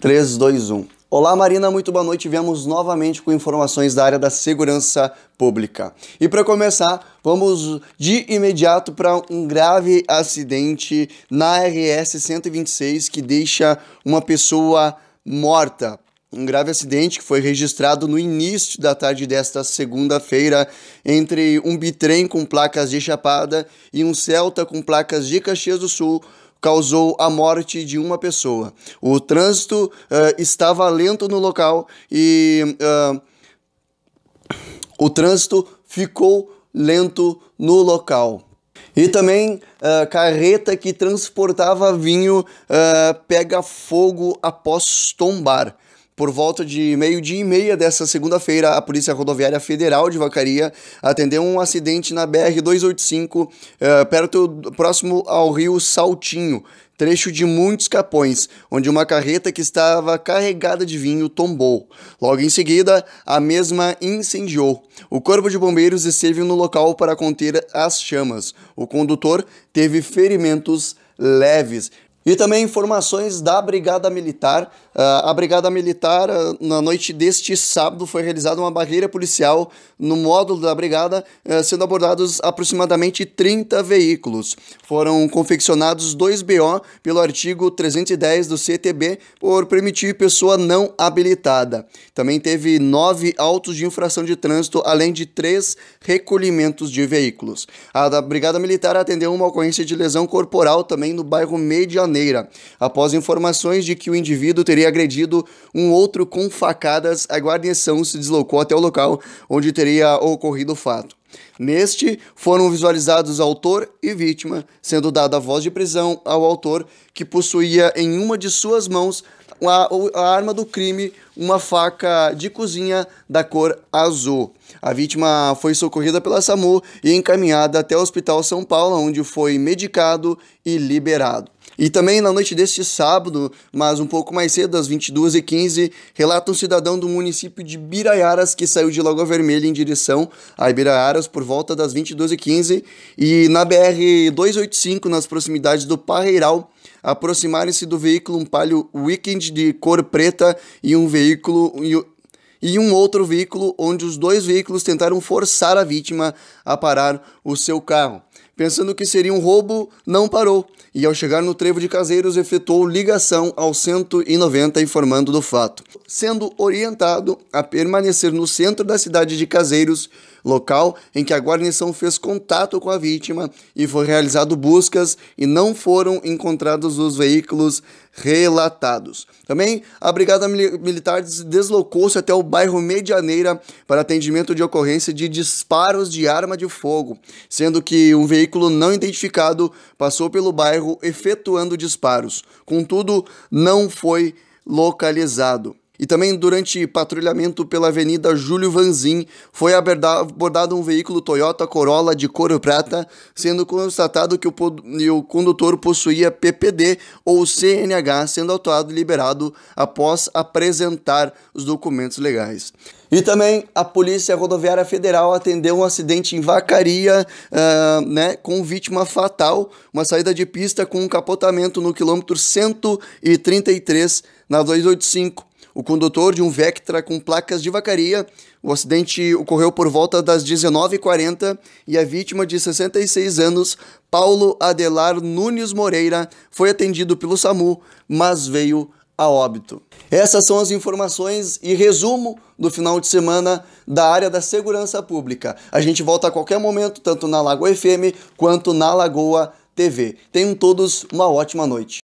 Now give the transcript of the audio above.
3, 2, 1. Olá, Marina, muito boa noite. Viemos novamente com informações da área da segurança pública. E para começar, vamos de imediato para um grave acidente na RS 126 que deixa uma pessoa morta. Um grave acidente que foi registrado no início da tarde desta segunda-feira entre um bitrem com placas de Chapada e um Celta com placas de Caxias do Sul causou a morte de uma pessoa. O trânsito uh, estava lento no local e uh, o trânsito ficou lento no local. E também uh, carreta que transportava vinho pega fogo após tombar. Por volta de meio-dia e meia dessa segunda-feira, a Polícia Rodoviária Federal de Vacaria atendeu um acidente na BR-285, eh, perto, próximo ao rio Saltinho, trecho de muitos capões, onde uma carreta que estava carregada de vinho tombou. Logo em seguida, a mesma incendiou. O corpo de bombeiros esteve no local para conter as chamas. O condutor teve ferimentos leves. E também informações da Brigada Militar ah, a Brigada Militar, ah, na noite deste sábado, foi realizada uma barreira policial no módulo da Brigada, ah, sendo abordados aproximadamente 30 veículos. Foram confeccionados dois BO pelo artigo 310 do CTB por permitir pessoa não habilitada. Também teve nove autos de infração de trânsito, além de três recolhimentos de veículos. A da Brigada Militar atendeu uma ocorrência de lesão corporal também no bairro Medianeira, após informações de que o indivíduo teria teria agredido um outro com facadas, a guarnição se deslocou até o local onde teria ocorrido o fato. Neste, foram visualizados autor e vítima, sendo dada a voz de prisão ao autor, que possuía em uma de suas mãos a, a, arma do crime, uma faca de cozinha da cor azul. A vítima foi socorrida pela SAMU e encaminhada até o Hospital São Paulo, onde foi medicado e liberado. E também na noite deste sábado, mas um pouco mais cedo, às 22h15, relata um cidadão do município de Biraiaras que saiu de Lagoa Vermelha em direção a Ibiraiaras por volta das 22h15 e na BR-285, nas proximidades do Parreiral, aproximaram se do veículo um Palio Weekend de cor preta e um veículo e um outro veículo onde os dois veículos tentaram forçar a vítima a parar o seu carro. Pensando que seria um roubo, não parou e, ao chegar no trevo de Caseiros, efetuou ligação ao 190 informando do fato, sendo orientado a permanecer no centro da cidade de Caseiros, local em que a guarnição fez contato com a vítima e foi realizado buscas e não foram encontrados os veículos relatados. Também a Brigada Militar deslocou-se até o bairro Medianeira para atendimento de ocorrência de disparos de arma de fogo, sendo que um veículo não identificado passou pelo bairro efetuando disparos. Contudo, não foi localizado. E também durante patrulhamento pela Avenida Júlio Vanzin, foi abordado um veículo Toyota Corolla de couro prata, sendo constatado que o, o condutor possuía PPD ou CNH, sendo autuado e liberado após apresentar os documentos legais. E também a Polícia Rodoviária Federal atendeu um acidente em Vacaria, uh, né, com vítima fatal, uma saída de pista com um capotamento no quilômetro 133 na 285 o condutor de um Vectra com placas de vacaria. O acidente ocorreu por volta das 19h40 e a vítima de 66 anos, Paulo Adelar Nunes Moreira, foi atendido pelo SAMU, mas veio a óbito. Essas são as informações e resumo do final de semana da área da segurança pública. A gente volta a qualquer momento, tanto na Lagoa FM quanto na Lagoa TV. Tenham todos uma ótima noite.